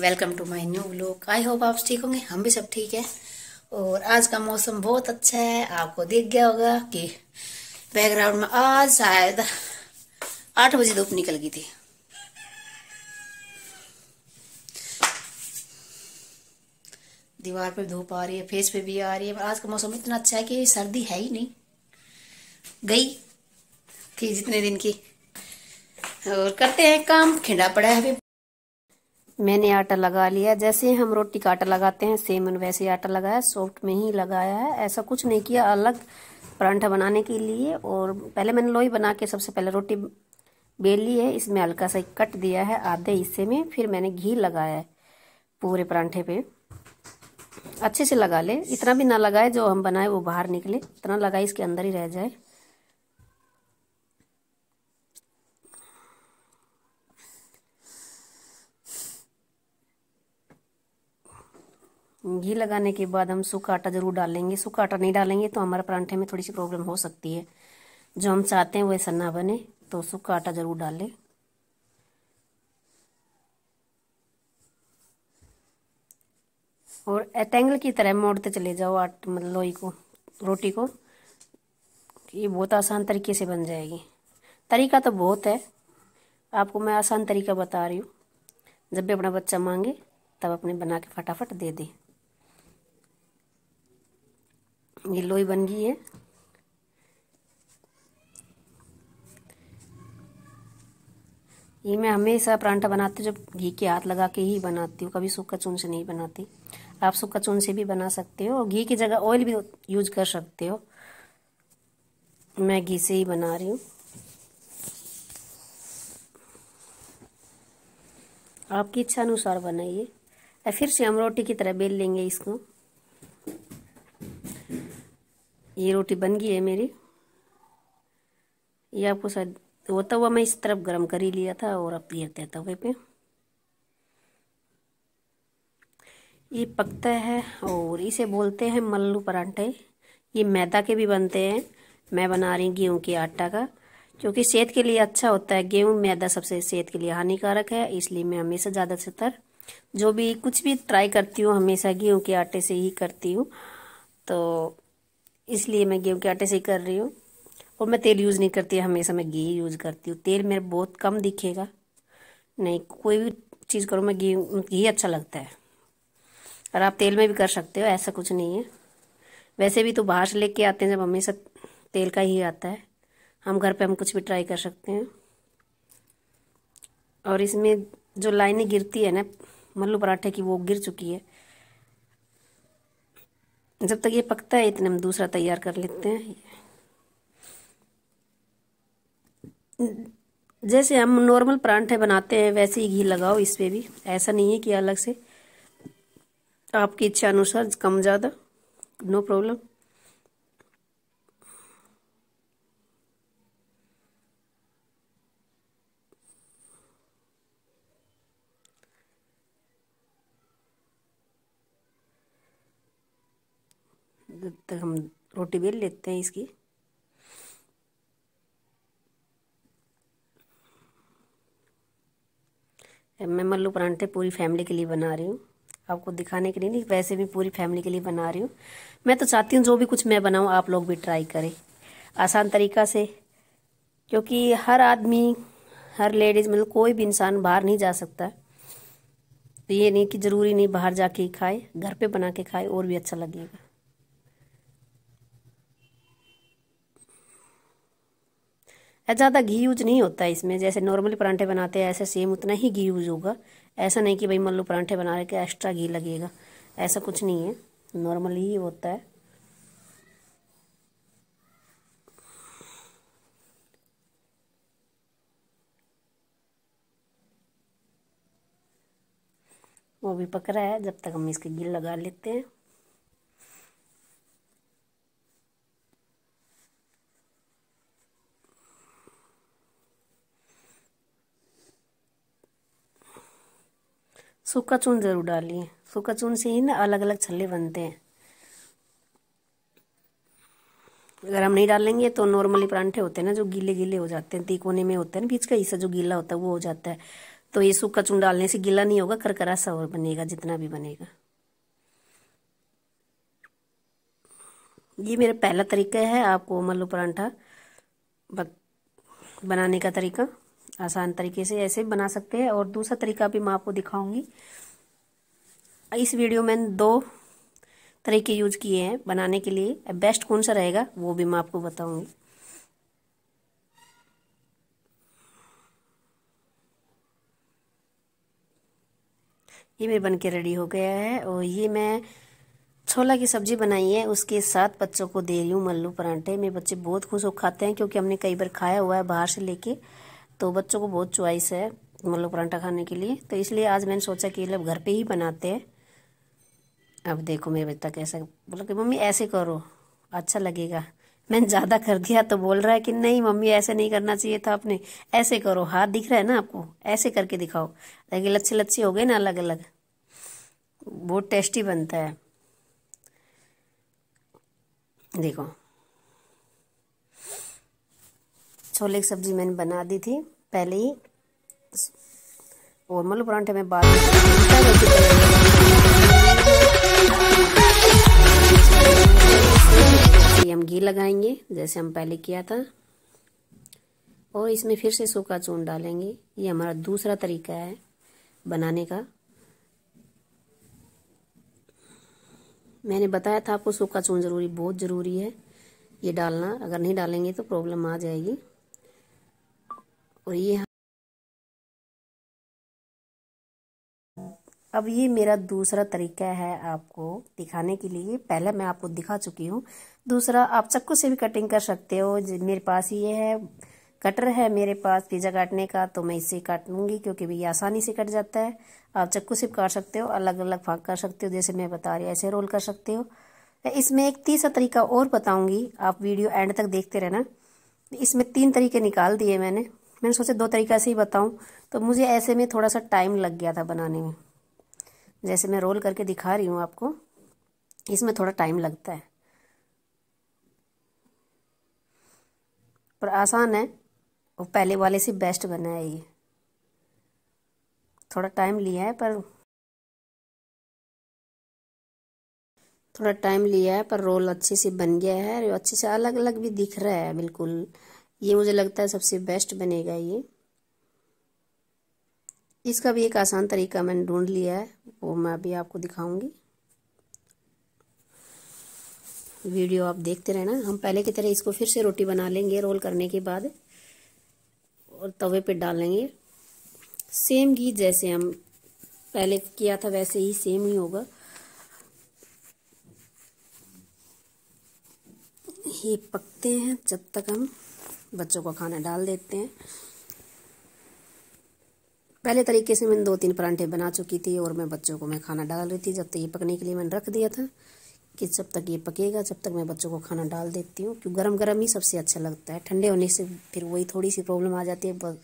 welcome to my new blog I hope आप ठीक होंगे हम भी सब ठीक हैं और आज का मौसम बहुत अच्छा है आपको देख गया होगा कि बैकग्राउंड में आज शायद आठ बजे धूप निकल गई थी दीवार पर धूप आ रही है फेस पे भी आ रही है पर आज का मौसम इतना अच्छा है कि सर्दी है ही नहीं गई थी जितने दिन की और करते हैं काम खिंडा पड़ा है अभी मैंने आटा लगा लिया जैसे हम रोटी का आटा लगाते हैं सेम वैसे आटा लगाया सॉफ्ट में ही लगाया है ऐसा कुछ नहीं किया अलग परांठा बनाने के लिए और पहले मैंने लोई बना के सबसे पहले रोटी बेल ली है इसमें हल्का सा कट दिया है आधे हिस्से में फिर मैंने घी लगाया है पूरे परांठे पे अच्छे से लगा ले इतना भी ना लगाए जो हम बनाए वो बाहर निकले इतना लगाए इसके अंदर ही रह जाए घी लगाने के बाद हम सूखा आटा ज़रूर डालेंगे सूखा आटा नहीं डालेंगे तो हमारे परांठे में थोड़ी सी प्रॉब्लम हो सकती है जो हम चाहते हैं वो ऐसा ना बने तो सूखा आटा ज़रूर डालें और एटेंगल की तरह मोड़ते चले जाओ आट मतलब लोई को रोटी को ये बहुत आसान तरीके से बन जाएगी तरीका तो बहुत है आपको मैं आसान तरीका बता रही हूँ जब भी अपना बच्चा मांगे तब अपने बना के फटाफट दे दें ये लोई बन गई है ये मैं हमेशा परांठा बनाती हूँ जब घी के हाथ लगा के ही बनाती हूँ कभी सूखा चून से नहीं बनाती आप सूखा चून से भी बना सकते हो घी की जगह ऑयल भी यूज कर सकते हो मैं घी से ही बना रही हूँ आपकी इच्छा अनुसार बनाइए फिर से हम रोटी की तरह बेल लेंगे इसको ये रोटी बन गई है मेरी ये आपको शायद होता हुआ मैं इस तरफ गरम कर ही लिया था और अब ये हैं तवे पे ये पकता है और इसे बोलते हैं मल्लू परांठे ये मैदा के भी बनते हैं मैं बना रही गेहूँ के आटा का क्योंकि सेहत के लिए अच्छा होता है गेहूँ मैदा सबसे सेहत के लिए हानिकारक है इसलिए मैं हमेशा ज़्यादा से तर जो भी कुछ भी ट्राई करती हूँ हमेशा गेहूँ के आटे से ही करती हूँ तो इसलिए मैं गेहूँ के आटे से ही कर रही हूँ और मैं तेल यूज़ नहीं करती हमेशा मैं घी यूज़ करती हूँ तेल मेरा बहुत कम दिखेगा नहीं कोई भी चीज़ करो मैं घी घी अच्छा लगता है और आप तेल में भी कर सकते हो ऐसा कुछ नहीं है वैसे भी तो बाहर से लेके आते हैं जब हमेशा तेल का ही आता है हम घर पे हम कुछ भी ट्राई कर सकते हैं और इसमें जो लाइनें गिरती है ना मल्लू पराठे की वो गिर चुकी है जब तक ये पकता है इतने हम दूसरा तैयार कर लेते हैं जैसे हम नॉर्मल परांठे बनाते हैं वैसे ही घी लगाओ इस पर भी ऐसा नहीं है कि अलग से आपकी इच्छा अनुसार कम ज़्यादा नो प्रॉब्लम छोटी बेल लेते हैं इसकी मैं मल्लू परांठे पूरी फैमिली के लिए बना रही हूँ आपको दिखाने के लिए नहीं वैसे भी पूरी फैमिली के लिए बना रही हूँ मैं तो चाहती हूँ जो भी कुछ मैं बनाऊँ आप लोग भी ट्राई करें आसान तरीका से क्योंकि हर आदमी हर लेडीज़ मतलब कोई भी इंसान बाहर नहीं जा सकता तो ये नहीं कि ज़रूरी नहीं बाहर जाके खाए घर पे बना के खाए और भी अच्छा लगेगा ज़्यादा घी यूज नहीं होता है इसमें जैसे नॉर्मली परांठे बनाते हैं ऐसे सेम उतना ही घी यूज होगा ऐसा नहीं कि भाई मल्लू परांठे बना रहे के एक्स्ट्रा घी लगेगा ऐसा कुछ नहीं है नॉर्मली ही होता है वो भी पक रहा है जब तक हम इसके गिल लगा लेते हैं सूखा चून ज़रूर डालिए सूखा चून से ही ना अलग अलग छल्ले बनते हैं अगर हम नहीं डालेंगे तो नॉर्मली परांठे होते हैं ना जो गीले गीले हो जाते हैं तीकोने में होते हैं ना बीच का हिस्सा जो गीला होता है वो हो जाता है तो ये सूखा चून डालने से गीला नहीं होगा करकरा सा और बनेगा जितना भी बनेगा ये मेरा पहला तरीका है आपको मल्लू परांठा बनाने का तरीका आसान तरीके से ऐसे बना सकते हैं और दूसरा तरीका भी मैं आपको दिखाऊंगी इस वीडियो में दो तरीके यूज किए हैं बनाने के लिए बेस्ट कौन सा रहेगा वो भी मैं आपको बताऊंगी ये मेरे बन के रेडी हो गया है और ये मैं छोला की सब्जी बनाई है उसके साथ बच्चों को दे रही हूँ मल्लू परांठे मेरे बच्चे बहुत खुश हो खाते हैं क्योंकि हमने कई बार खाया हुआ है बाहर से लेके तो बच्चों को बहुत चॉइस है मतलब परांठा खाने के लिए तो इसलिए आज मैंने सोचा कि मतलब घर पे ही बनाते हैं अब देखो मेरे बच्चा कैसा बोला कि मम्मी ऐसे करो अच्छा लगेगा मैंने ज़्यादा कर दिया तो बोल रहा है कि नहीं मम्मी ऐसे नहीं करना चाहिए था आपने ऐसे करो हाथ दिख रहा है ना आपको ऐसे करके दिखाओ ताकि लच्छे लच्छे हो गए ना अलग अलग बहुत टेस्टी बनता है देखो छोले की सब्ज़ी मैंने बना दी थी पहले ही और मतलब परांठे में बाद हम घी लगाएंगे जैसे हम पहले किया था और इसमें फिर से सूखा चून डालेंगे ये हमारा दूसरा तरीका है बनाने का मैंने बताया था आपको सूखा चून ज़रूरी बहुत ज़रूरी है ये डालना अगर नहीं डालेंगे तो प्रॉब्लम आ जाएगी और ये अब ये मेरा दूसरा तरीका है आपको दिखाने के लिए पहले मैं आपको दिखा चुकी हूँ दूसरा आप चक्कू से भी कटिंग कर सकते हो मेरे पास ये है कटर है मेरे पास पिज़्ज़ा काटने का तो मैं इससे काट लूँगी क्योंकि ये आसानी से कट जाता है आप चक्कू से काट सकते हो अलग अलग फाँक कर सकते हो जैसे मैं बता रही ऐसे रोल कर सकते हो इसमें एक तीसरा तरीका और बताऊंगी आप वीडियो एंड तक देखते रहना इसमें तीन तरीके निकाल दिए मैंने मैंने सोचा दो तरीका से ही बताऊं तो मुझे ऐसे में थोड़ा सा टाइम लग गया था बनाने में जैसे मैं रोल करके दिखा रही हूँ आपको इसमें थोड़ा टाइम लगता है पर आसान है और पहले वाले से बेस्ट बना है ये थोड़ा टाइम लिया है पर थोड़ा टाइम लिया है पर रोल अच्छे से बन गया है और अच्छे से अलग अलग भी दिख रहा है बिल्कुल ये मुझे लगता है सबसे बेस्ट बनेगा ये इसका भी एक आसान तरीका मैंने ढूंढ लिया है वो मैं अभी आपको दिखाऊंगी वीडियो आप देखते रहना हम पहले की तरह इसको फिर से रोटी बना लेंगे रोल करने के बाद और तवे पे डाल लेंगे सेम घी जैसे हम पहले किया था वैसे ही सेम ही होगा ये पकते हैं जब तक हम बच्चों का खाना डाल देते हैं पहले तरीके से मैंने दो तीन परांठे बना चुकी थी और मैं बच्चों को मैं खाना डाल रही थी जब तक ये पकने के लिए मैंने रख दिया था कि जब तक ये पकेगा जब तक मैं बच्चों को खाना डाल देती हूँ क्योंकि गर्म गर्म ही सबसे अच्छा लगता है ठंडे होने से फिर वही थोड़ी सी प्रॉब्लम आ जाती है बस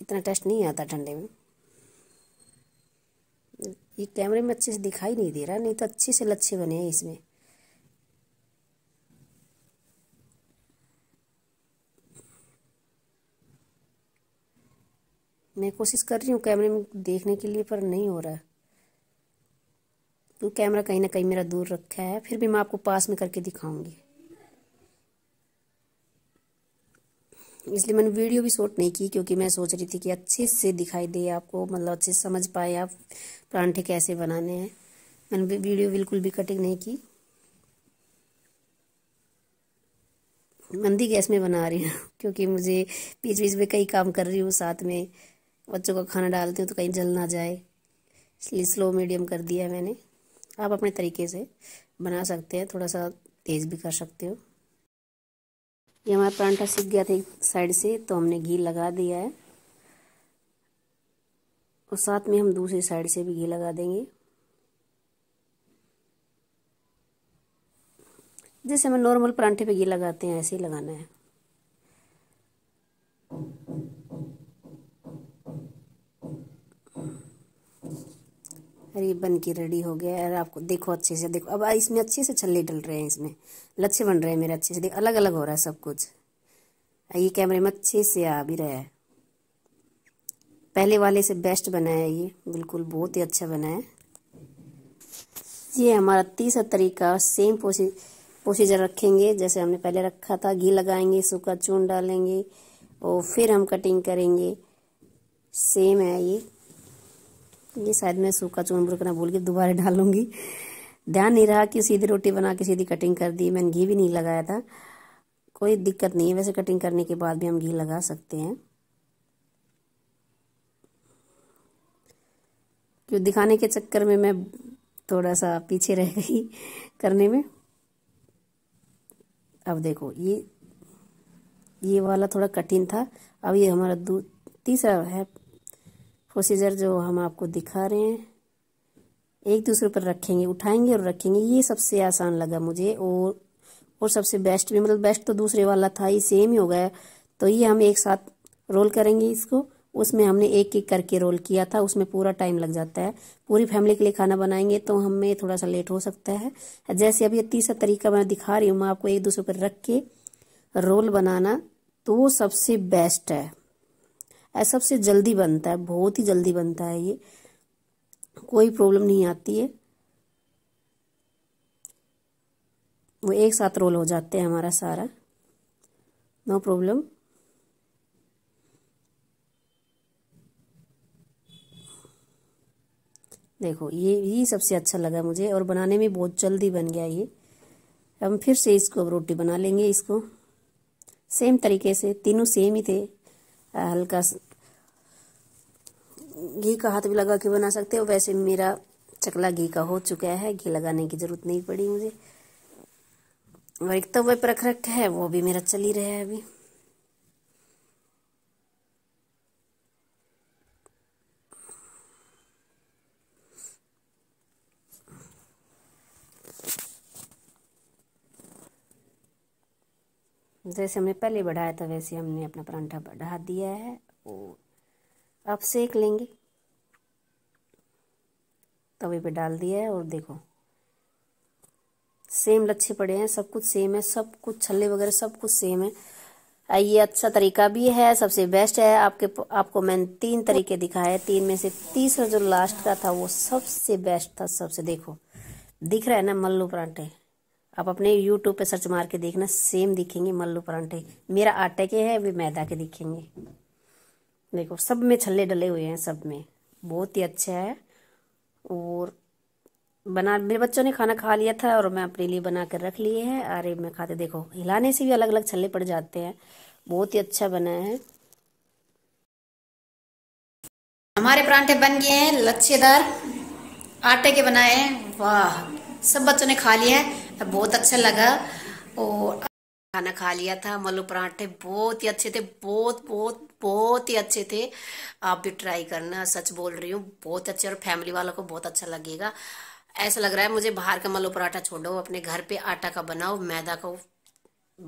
इतना टेस्ट नहीं आता ठंडे में ये कैमरे में अच्छे से दिखाई नहीं दे रहा नहीं तो अच्छे से लच्छे बने हैं इसमें मैं कोशिश कर रही हूँ कैमरे में देखने के लिए पर नहीं हो रहा है तो कैमरा कहीं ना कहीं मेरा दूर रखा है फिर भी मैं आपको पास में करके दिखाऊंगी इसलिए मैंने वीडियो भी शूट नहीं की क्योंकि मैं सोच रही थी कि अच्छे से दिखाई दे आपको मतलब अच्छे से समझ पाए आप परांठे कैसे बनाने हैं मैंने वीडियो बिल्कुल भी कटिंग नहीं की मंदी गैस में बना रही हूँ क्योंकि मुझे बीच बीच में कई काम कर रही हूँ साथ में बच्चों का खाना डालती हूँ तो कहीं जल ना जाए इसलिए स्लो मीडियम कर दिया है मैंने आप अपने तरीके से बना सकते हैं थोड़ा सा तेज़ भी कर सकते हो ये हमारा परांठा सीख गया था एक साइड से तो हमने घी लगा दिया है और साथ में हम दूसरी साइड से भी घी लगा देंगे जैसे हम नॉर्मल परांठे पे घी लगाते हैं ऐसे ही लगाना है और ये बन के रेडी हो गया अरे और आपको देखो अच्छे से देखो अब इसमें अच्छे से छल्ले डल रहे हैं इसमें लच्छे बन रहे हैं मेरे अच्छे से देख अलग अलग हो रहा है सब कुछ ये कैमरे में अच्छे से आ भी रहा है पहले वाले से बेस्ट बना है ये बिल्कुल बहुत ही अच्छा बना है ये हमारा तीसरा तरीका सेम प्रोसीजर रखेंगे जैसे हमने पहले रखा था घी लगाएंगे सूखा चून डालेंगे और फिर हम कटिंग करेंगे सेम है ये ये शायद मैं सूखा चून बुरकना भूल के दोबारा डालूंगी ध्यान नहीं रहा कि सीधी रोटी बना के सीधी कटिंग कर दी मैंने घी भी नहीं लगाया था कोई दिक्कत नहीं है वैसे कटिंग करने के बाद भी हम घी लगा सकते हैं क्यों दिखाने के चक्कर में मैं थोड़ा सा पीछे रह गई करने में अब देखो ये ये वाला थोड़ा कठिन था अब ये हमारा दू तीसरा है प्रोसीजर जो हम आपको दिखा रहे हैं एक दूसरे पर रखेंगे उठाएंगे और रखेंगे ये सबसे आसान लगा मुझे और और सबसे बेस्ट भी मतलब बेस्ट तो दूसरे वाला था ये सेम ही हो गया तो ये हम एक साथ रोल करेंगे इसको उसमें हमने एक एक करके रोल किया था उसमें पूरा टाइम लग जाता है पूरी फैमिली के लिए खाना बनाएंगे तो हमें थोड़ा सा लेट हो सकता है जैसे अब ये तीसरा तरीका मैं दिखा रही हूँ मैं आपको एक दूसरे पर रख के रोल बनाना तो वो सबसे बेस्ट है सबसे जल्दी बनता है बहुत ही जल्दी बनता है ये कोई प्रॉब्लम नहीं आती है वो एक साथ रोल हो जाते हैं हमारा सारा नो प्रॉब्लम देखो ये ही सबसे अच्छा लगा मुझे और बनाने में बहुत जल्दी बन गया ये हम फिर से इसको रोटी बना लेंगे इसको सेम तरीके से तीनों सेम ही थे हल्का घी का हाथ भी लगा के बना सकते हो वैसे मेरा चकला घी का हो चुका है घी लगाने की ज़रूरत नहीं पड़ी मुझे और एक तवे पर रख है वो भी मेरा चल ही रहा है अभी जैसे हमने पहले बढ़ाया था वैसे हमने अपना परांठा बढ़ा दिया है और अब सेक लेंगे तवे पे डाल दिया है और देखो सेम लच्छे पड़े हैं सब कुछ सेम है सब कुछ छल्ले वगैरह सब कुछ सेम है ये अच्छा तरीका भी है सबसे बेस्ट है आपके आपको मैंने तीन तरीके दिखाए तीन में से तीसरा जो लास्ट का था वो सबसे बेस्ट था सबसे देखो दिख रहा है ना मल्लू परांठे आप अपने यूट्यूब पे सर्च मार के देखना सेम दिखेंगे मल्लू परांठे मेरा आटे के है वे मैदा के दिखेंगे देखो सब में छल्ले डले हुए हैं सब में बहुत ही अच्छा है और बना मेरे बच्चों ने खाना खा लिया था और मैं अपने लिए बना कर रख लिए हैं अरे मैं खाते देखो हिलाने से भी अलग अलग छल्ले पड़ जाते हैं बहुत ही अच्छा बना है हमारे परांठे बन गए हैं लच्छेदार आटे के बनाए हैं वाह सब बच्चों ने खा लिया है तो बहुत अच्छा लगा और खाना खा लिया था मलू पराठे बहुत ही अच्छे थे बहुत बहुत बहुत ही अच्छे थे आप भी ट्राई करना सच बोल रही हूँ बहुत अच्छे और फैमिली वालों को बहुत अच्छा लगेगा ऐसा लग रहा है मुझे बाहर का मलू पराठा छोड़ो अपने घर पे आटा का बनाओ मैदा को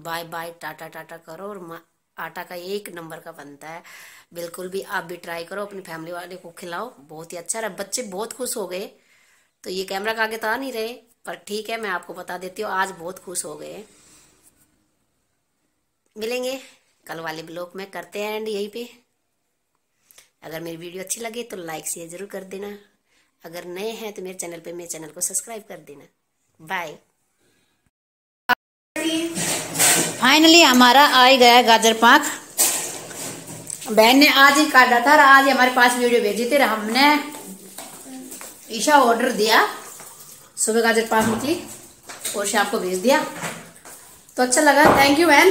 बाय बाय टाटा टाटा करो और आटा का एक नंबर का बनता है बिल्कुल भी आप भी ट्राई करो अपनी फैमिली वाले को खिलाओ बहुत ही अच्छा रहा बच्चे बहुत खुश हो गए तो ये कैमरा का आगे तो आ नहीं रहे पर ठीक है मैं आपको बता देती हूँ आज बहुत खुश हो गए मिलेंगे कल वाले ब्लॉग में करते हैं एंड यहीं पे अगर मेरी वीडियो अच्छी लगे तो लाइक शेयर जरूर कर देना अगर नए हैं तो मेरे चैनल पे मेरे चैनल को सब्सक्राइब कर देना बाय फाइनली हमारा आ ही गया गाजर पाक बहन ने आज ही काटा था और आज हमारे पास वीडियो भेजी थी हमने ईशा ऑर्डर दिया सुबह गाजर पाक निकली और शाम को भेज दिया तो अच्छा लगा थैंक यू मैन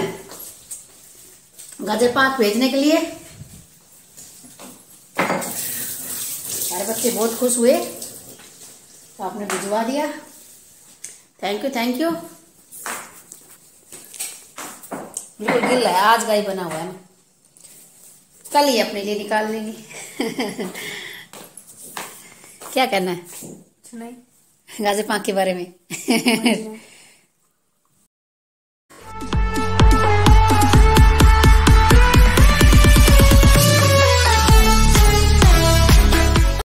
गाजर पाक भेजने के लिए सारे बच्चे बहुत खुश हुए तो आपने भिजवा दिया थैंक यू थैंक यू बिल्कुल गिल है आज का ही बना हुआ है कल ही अपने लिए निकाल लेंगे क्या कहना है नहीं गाजर पाक के बारे में हाँ